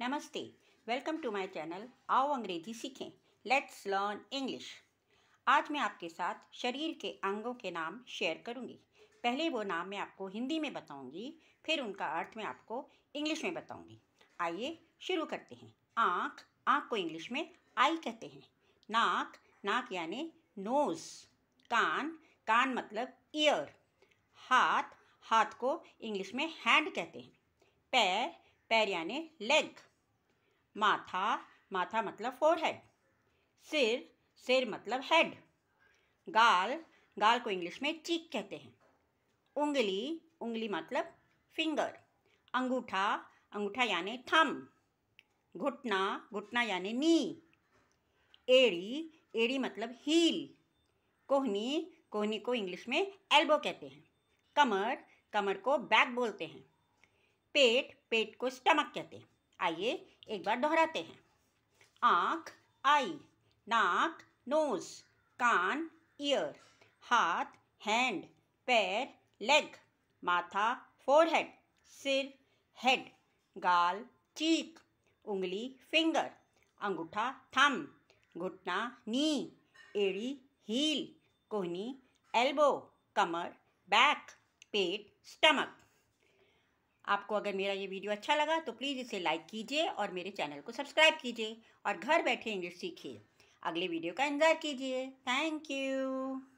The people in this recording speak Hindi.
नमस्ते वेलकम टू माय चैनल आओ अंग्रेजी सीखें लेट्स लर्न इंग्लिश आज मैं आपके साथ शरीर के अंगों के नाम शेयर करूंगी पहले वो नाम मैं आपको हिंदी में बताऊंगी फिर उनका अर्थ मैं आपको इंग्लिश में बताऊंगी आइए शुरू करते हैं आँख आँख को इंग्लिश में आई कहते हैं नाक नाक यानी नोज़ कान कान मतलब ईयर हाथ हाथ को इंग्लिश में हैंड कहते हैं पैर पैर यानि लेग माथा माथा मतलब फोरहेड सिर सिर मतलब हेड गाल गाल को इंग्लिश में चीक कहते हैं उंगली उंगली मतलब फिंगर अंगूठा अंगूठा यानि थम घुटना घुटना यानि नी एड़ी एड़ी मतलब हील कोहनी कोहनी को इंग्लिश में एल्बो कहते हैं कमर कमर को बैक बोलते हैं पेट पेट को स्टमक कहते हैं आइए एक बार दोहराते हैं आँख आई नाक नोज कान ईयर हाथ हैंड पैर लेग माथा फोरहेड सिर हेड गाल चीक उंगली फिंगर अंगूठा थम घुटना नी एड़ी हील कोहनी एल्बो कमर बैक पेट स्टमक आपको अगर मेरा ये वीडियो अच्छा लगा तो प्लीज़ इसे लाइक कीजिए और मेरे चैनल को सब्सक्राइब कीजिए और घर बैठे इंग्लिश सीखिए अगले वीडियो का इंतज़ार कीजिए थैंक यू